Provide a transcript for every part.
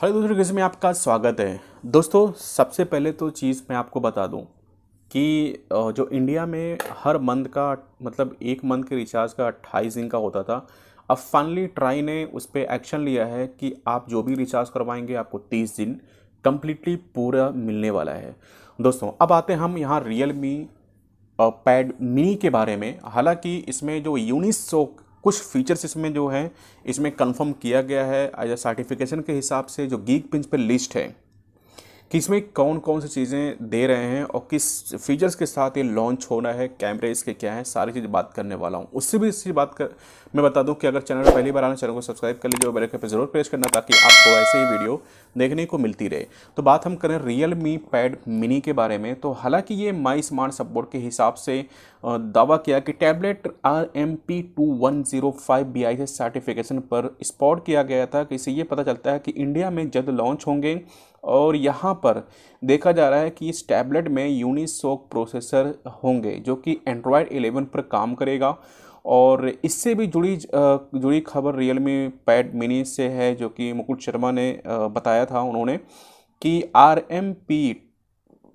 हरे दूसरे किस्म में आपका स्वागत है दोस्तों सबसे पहले तो चीज़ मैं आपको बता दूं कि जो इंडिया में हर मंथ का मतलब एक मंथ के रिचार्ज का अट्ठाईस दिन का होता था अब फाइनली ट्राई ने उस पर एक्शन लिया है कि आप जो भी रिचार्ज करवाएंगे आपको तीस दिन कम्प्लीटली पूरा मिलने वाला है दोस्तों अब आते हैं हम यहाँ रियल मी पैड मिनी के बारे में हालांकि इसमें जो यूनिसोक कुछ फीचर्स इसमें जो है इसमें कंफर्म किया गया है एज अ सर्टिफिकेशन के हिसाब से जो गीक पिंच पर लिस्ट है कि इसमें कौन कौन सी चीज़ें दे रहे हैं और किस फीचर्स के साथ ये लॉन्च होना है कैमरे इसके क्या हैं सारी चीज़ बात करने वाला हूँ उससे भी इसी बात कर मैं बता दूँ कि अगर चैनल पहली बार आना चैनल को सब्सक्राइब कर लीजिए और बेल पर जरूर प्रेस करना ताकि आपको ऐसे ही वीडियो देखने को मिलती रहे तो बात हम करें रियल मी पैड मिनी के बारे में तो हालांकि ये माई स्मार्ट सपोर्ट के हिसाब से दावा किया कि tablet R M P two one zero five B I से सर्टिफिकेशन पर स्पॉट किया गया था कि इससे ये पता चलता है कि इंडिया में जल्द लॉन्च होंगे और यहाँ पर देखा जा रहा है कि इस टैबलेट में यूनिसोक प्रोसेसर होंगे जो कि एंड्रॉयड 11 पर काम करेगा और इससे भी जुड़ी जुड़ी खबर रियल मी पैड मिनी से है जो कि मुकुल शर्मा ने बताया था उन्होंने कि R M P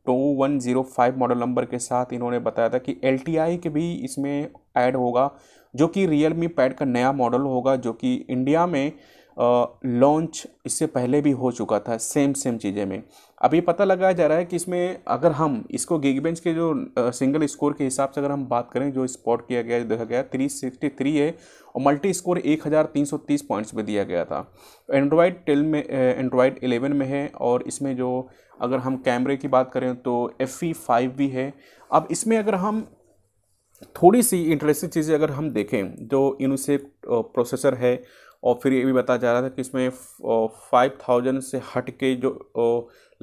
two one zero five model number के साथ इन्होंने बताया था कि एल टी आई के भी इसमें ऐड होगा जो कि रियल मी पैड का नया मॉडल होगा जो कि इंडिया में लॉन्च इससे पहले भी हो चुका था सेम सेम चीज़ें में अब ये पता लगाया जा रहा है कि इसमें अगर हम इसको गिग बेंच के जो सिंगल स्कोर के हिसाब से अगर हम बात करें जो स्पॉट किया गया देखा गया थ्री सिक्सटी थ्री है और मल्टी स्कोर एक हज़ार तीन सौ तीस पॉइंट्स में दिया गया था एंड्रॉयड टेल में एंड्रॉयड एलेवन में है और इसमें जो अगर हम कैमरे की बात करें तो एफ ई फाइव भी है अब इसमें अगर हम थोड़ी सी इंटरेस्टिंग चीज़ें अगर हम देखें जो इनसे प्रोसेसर है और फिर ये भी बताया जा रहा था कि इसमें फाइव थाउजेंड से हट के जो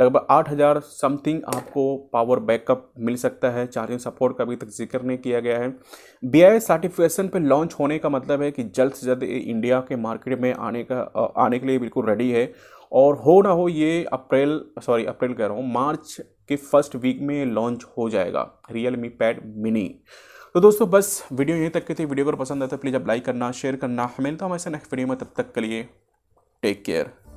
लगभग आठ हज़ार समथिंग आपको पावर बैकअप मिल सकता है चार्जिंग सपोर्ट का अभी तक जिक्र नहीं किया गया है बी आई सर्टिफिकेशन पर लॉन्च होने का मतलब है कि जल्द से जल्द इंडिया के मार्केट में आने का आने के लिए बिल्कुल रेडी है और हो ना हो ये अप्रैल सॉरी अप्रैल कह रहा हूँ मार्च के फर्स्ट वीक में लॉन्च हो जाएगा रियल मी पैड मिनी तो दोस्तों बस वीडियो यहीं तक की थी वीडियो अगर पसंद आता तो है प्लीज़ आप लाइक करना शेयर करना हमें तो हमारे ऐसे नेक्स्ट वीडियो में तब तक के लिए टेक केयर